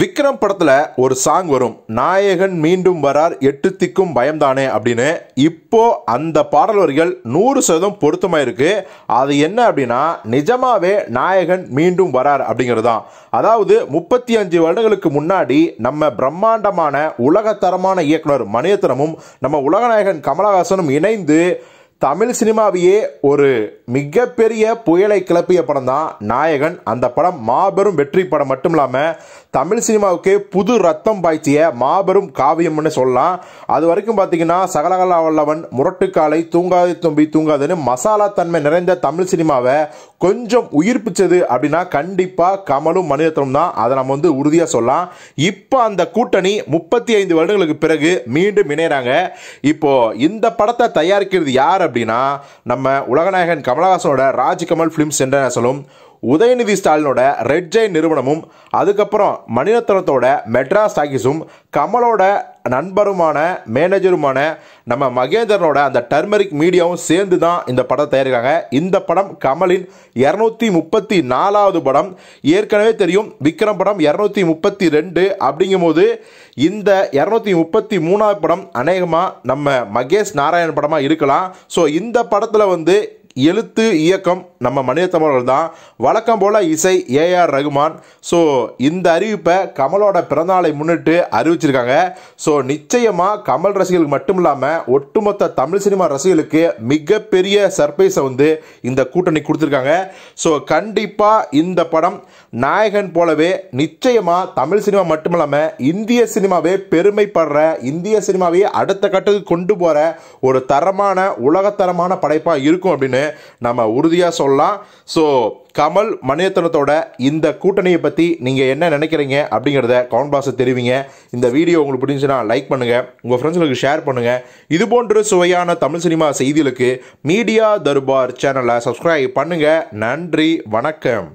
விக்ரம் படத்தில் ஒரு சாங் வரும் நாயகன் மீண்டும் வரார் எட்டு திக்கும் பயம்தானே அப்படின்னு இப்போ அந்த பாடல் வரிகள் நூறு சதவீதம் பொருத்தமாக இருக்கு அது என்ன அப்படின்னா நிஜமாவே நாயகன் மீண்டும் வரார் அப்படிங்கிறது தான் அதாவது முப்பத்தி அஞ்சு வருடங்களுக்கு முன்னாடி நம்ம பிரம்மாண்டமான உலகத்தரமான இயக்குனர் மணியத்தனமும் நம்ம உலகநாயகன் கமலஹாசனும் இணைந்து தமிழ் சினிமாவையே ஒரு மிகப்பெரிய புயலை கிளப்பிய படம் தான் நாயகன் அந்த படம் மாபெரும் வெற்றி படம் மட்டும் இல்லாமல் தமிழ் சினிமாவுக்கு புது ரத்தம் பாய்ச்சிய மாபெரும் காவியம்னு சொல்லலாம் அது வரைக்கும் பார்த்தீங்கன்னா சகலகலா வல்லவன் முரட்டுக்காலை தூங்காது தும்பி தூங்காதுன்னு மசாலா தன்மை நிறைந்த தமிழ் சினிமாவை கொஞ்சம் உயிர்ப்பிச்சது அப்படின்னா கண்டிப்பாக கமலும் மனிதத்தனும் தான் அதை நம்ம வந்து உறுதியாக சொல்லலாம் இப்போ அந்த கூட்டணி முப்பத்தி ஐந்து வருடங்களுக்கு பிறகு மீண்டும் இணையறாங்க இப்போ இந்த படத்தை தயாரிக்கிறது யார் அப்படின்னா நம்ம உலகநாயகன் கமலஹாசனோட ராஜ் கமல் ஃபிலிம்ஸ் என்ற சொல்லும் உதயநிதி ஸ்டாலினோட ரெட் ஜெயின் நிறுவனமும் அதுக்கப்புறம் மணிரத்னத்தோட மெட்ராஸ் டாக்கிஸும் கமலோட நண்பருமான மேனேஜருமான நம்ம மகேந்திரனோட அந்த டர்மரிக் மீடியாவும் சேர்ந்து தான் இந்த படம் தயாரிக்காங்க இந்த படம் கமலின் இரநூத்தி முப்பத்தி நாலாவது படம் ஏற்கனவே தெரியும் விக்ரம் படம் இரநூத்தி முப்பத்தி ரெண்டு அப்படிங்கும் போது இந்த இரநூத்தி முப்பத்தி மூணாவது படம் அநேகமாக நம்ம மகேஷ் நாராயண் படமாக இருக்கலாம் ஸோ இந்த படத்தில் வந்து எழுத்து இயக்கம் நம்ம மனித தமிழர்கள் தான் வழக்கம் போல் இசை ஏஆர் ரகுமான் ஸோ இந்த அறிவிப்பை கமலோட பிறந்தநாளை முன்னிட்டு அறிவிச்சிருக்காங்க ஸோ நிச்சயமாக கமல் ரசிகர்களுக்கு மட்டும் இல்லாமல் ஒட்டுமொத்த தமிழ் சினிமா ரசிகர்களுக்கு மிகப்பெரிய சர்ப்ரைஸை வந்து இந்த கூட்டணி கொடுத்துருக்காங்க ஸோ கண்டிப்பாக இந்த படம் நாயகன் போலவே நிச்சயமாக தமிழ் சினிமா மட்டும் இல்லாமல் இந்திய சினிமாவே பெருமைப்படுற இந்திய சினிமாவே அடுத்த கட்டத்துக்கு கொண்டு போகிற ஒரு தரமான உலகத்தரமான படைப்பாக இருக்கும் அப்படின்னு நம்ம உறுதியாக சொல்லலாம் ஸோ கமல் மணியத்தனத்தோட இந்த கூட்டணியை பற்றி நீங்கள் என்ன நினைக்கிறீங்க அப்படிங்கிறத கவுண்ட் பாஸை தெரிவிங்க இந்த வீடியோ உங்களுக்கு பிடிச்சுன்னா லைக் பண்ணுங்கள் உங்கள் ஃப்ரெண்ட்ஸுக்கு ஷேர் பண்ணுங்கள் இது போன்ற சுவையான தமிழ் சினிமா செய்திகளுக்கு மீடியா தர்பார் சேனலை சப்ஸ்கிரைப் பண்ணுங்கள் நன்றி வணக்கம்